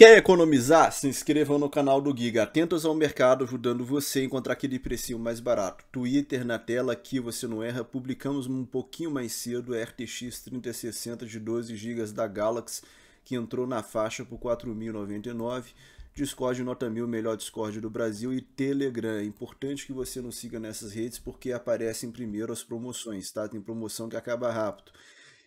Quer economizar? Se inscrevam no canal do Giga. Atentos ao mercado, ajudando você a encontrar aquele precinho mais barato. Twitter na tela, aqui você não erra. Publicamos um pouquinho mais cedo a RTX 3060 de 12 GB da Galaxy, que entrou na faixa por 4.099. Discord nota mil, melhor Discord do Brasil e Telegram. É importante que você nos siga nessas redes porque aparecem primeiro as promoções, tá? Tem promoção que acaba rápido.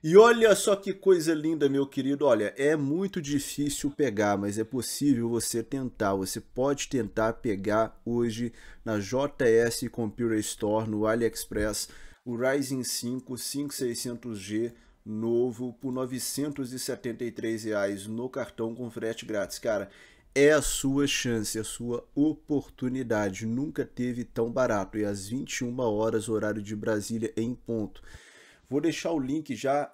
E olha só que coisa linda, meu querido. Olha, é muito difícil pegar, mas é possível você tentar. Você pode tentar pegar hoje na JS Computer Store, no AliExpress, o Ryzen 5 5600G novo por R$ 973 reais no cartão com frete grátis. Cara, é a sua chance, é a sua oportunidade. Nunca teve tão barato. E às 21 horas, horário de Brasília, em ponto. Vou deixar o link já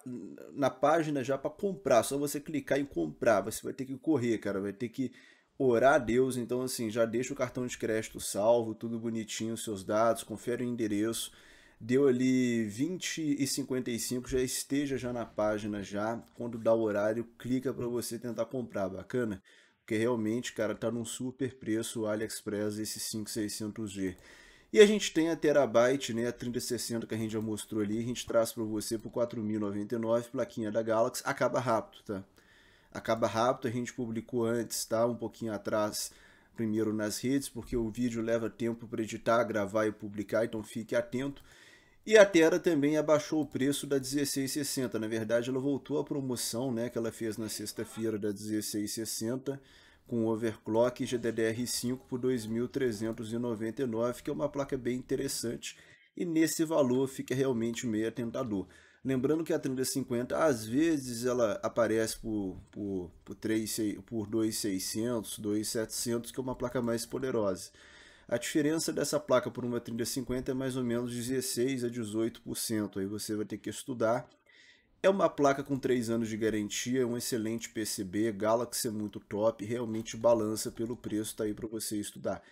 na página já para comprar. Só você clicar em comprar. Você vai ter que correr, cara. Vai ter que orar a Deus. Então, assim, já deixa o cartão de crédito salvo, tudo bonitinho, seus dados, confere o endereço. Deu ali 20 e 55, já esteja já na página já. Quando dá o horário, clica para você tentar comprar, bacana? Porque realmente, cara, tá num super preço o AliExpress esse 5600G. E a gente tem a Terabyte, né, a 3060 que a gente já mostrou ali, a gente traz para você por 4.099, plaquinha da Galaxy, acaba rápido, tá? Acaba rápido, a gente publicou antes, tá? Um pouquinho atrás, primeiro nas redes, porque o vídeo leva tempo para editar, gravar e publicar, então fique atento. E a tera também abaixou o preço da 1660. Na verdade, ela voltou à promoção né, que ela fez na sexta-feira da 1660 com overclock GDDR5 por 2.399, que é uma placa bem interessante, e nesse valor fica realmente meio tentador. Lembrando que a 3050 às vezes ela aparece por, por, por, 3, por 2.600, 2.700, que é uma placa mais poderosa. A diferença dessa placa por uma 3050 é mais ou menos 16 a 18%. Aí você vai ter que estudar é uma placa com 3 anos de garantia, um excelente PCB, Galaxy é muito top, realmente balança pelo preço, tá aí para você estudar.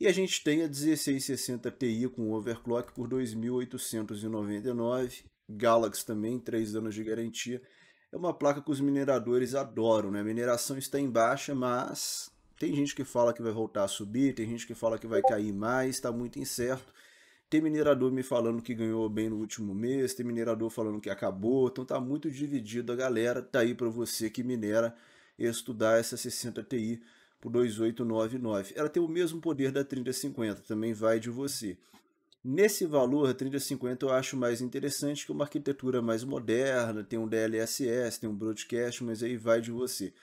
E a gente tem a 1660 Ti com overclock por 2.899, Galaxy também, 3 anos de garantia. É uma placa que os mineradores adoram, né? A mineração está em baixa, mas tem gente que fala que vai voltar a subir, tem gente que fala que vai cair mais, está muito incerto. Tem minerador me falando que ganhou bem no último mês, tem minerador falando que acabou, então tá muito dividido a galera. Tá aí para você que minera estudar essa 60 Ti por 2899. Ela tem o mesmo poder da 3050, também vai de você. Nesse valor, a 3050 eu acho mais interessante que uma arquitetura mais moderna, tem um DLSS, tem um broadcast, mas aí vai de você.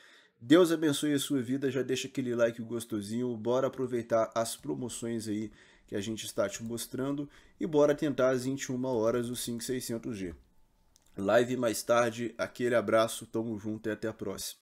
Deus abençoe a sua vida, já deixa aquele like gostosinho, bora aproveitar as promoções aí que a gente está te mostrando e bora tentar às 21 horas o 5600G. Live mais tarde, aquele abraço, tamo junto e até a próxima.